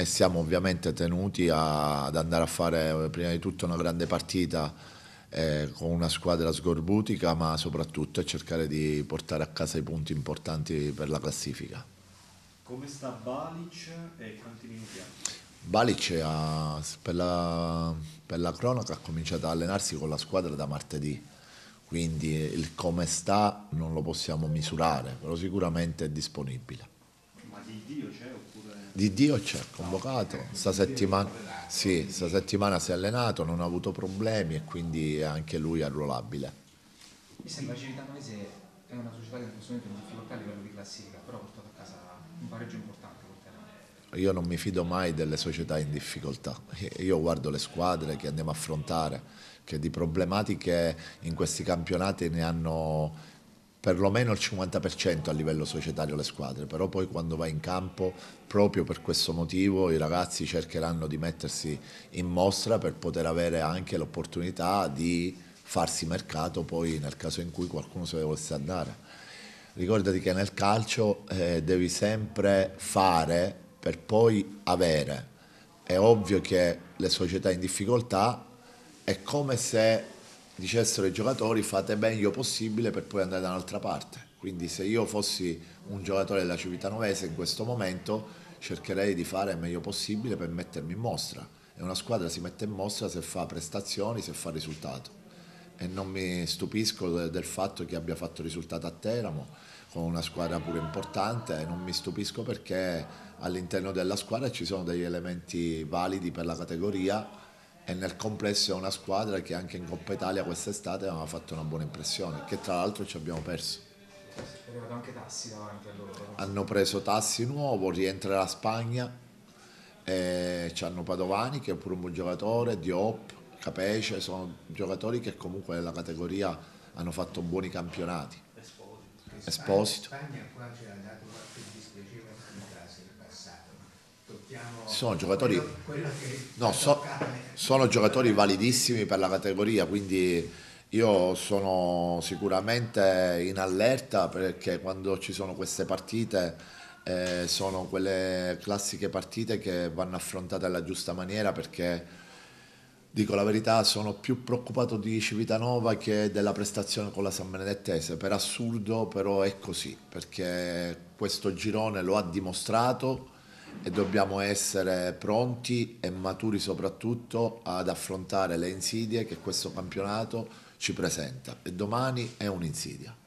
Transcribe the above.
e siamo ovviamente tenuti a, ad andare a fare prima di tutto una grande partita eh, con una squadra sgorbutica, ma soprattutto a cercare di portare a casa i punti importanti per la classifica. Come sta Balic e quanti minuti ha? Balic ha, per, la, per la cronaca ha cominciato ad allenarsi con la squadra da martedì, quindi il come sta non lo possiamo misurare, però sicuramente è disponibile di Dio c'è convocato. Sta settimana, sì, sta settimana si è allenato, non ha avuto problemi e quindi anche lui è arruolabile. Mi sembra Civitanese è una società che in questo momento è in difficoltà a livello di classifica, però ha portato a casa un pareggio importante col Teramo. Io non mi fido mai delle società in difficoltà, io guardo le squadre che andiamo a affrontare, che di problematiche in questi campionati ne hanno perlomeno il 50% a livello societario le squadre, però poi quando vai in campo proprio per questo motivo i ragazzi cercheranno di mettersi in mostra per poter avere anche l'opportunità di farsi mercato poi nel caso in cui qualcuno se ne volesse andare. Ricordati che nel calcio eh, devi sempre fare per poi avere. È ovvio che le società in difficoltà è come se dicessero ai giocatori fate meglio possibile per poi andare da un'altra parte. Quindi se io fossi un giocatore della Civitanovese in questo momento cercherei di fare il meglio possibile per mettermi in mostra. E una squadra si mette in mostra se fa prestazioni, se fa risultato. E non mi stupisco del fatto che abbia fatto risultato a Teramo, con una squadra pure importante, non mi stupisco perché all'interno della squadra ci sono degli elementi validi per la categoria e nel complesso è una squadra che anche in Coppa Italia quest'estate aveva fatto una buona impressione, che tra l'altro ci abbiamo perso. Hanno preso Tassi nuovo, rientra la Spagna, ci hanno Padovani che è pure un buon giocatore, Diop, Capece, sono giocatori che comunque nella categoria hanno fatto buoni campionati. Esposito. Esposito. Spagna, Spagna qua c'è cioè, andato Diciamo, sono giocatori, quello, quello no, so, sono giocatori validissimi per la categoria, quindi io sono sicuramente in allerta perché quando ci sono queste partite eh, sono quelle classiche partite che vanno affrontate alla giusta maniera perché dico la verità, sono più preoccupato di Civitanova che della prestazione con la San Benedettese. Per assurdo, però è così, perché questo girone lo ha dimostrato e dobbiamo essere pronti e maturi soprattutto ad affrontare le insidie che questo campionato ci presenta e domani è un'insidia.